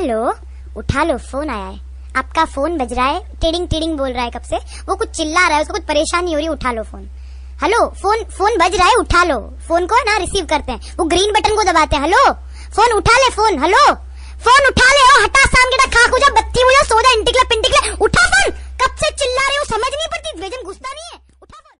hello उठा लो phone आया है आपका फोन बज रहा है टिडिंग टिडिंग बोल रहा है कब से वो कुछ चिल्ला रहा है उसको कुछ परेशानी हो रही है उठा लो फोन हेलो फोन फोन बज रहा है उठा लो फोन को ना रिसीव करते हैं वो ग्रीन बटन को दबाते हैं हेलो फोन उठा ले फोन हेलो फोन उठा ले ओ हटा सामने खाकू जा बत्ती हुई सो जा इंटिकले पिंटिकले उठा फोन कब से चिल्ला रहे हो समझ नहीं पड़ती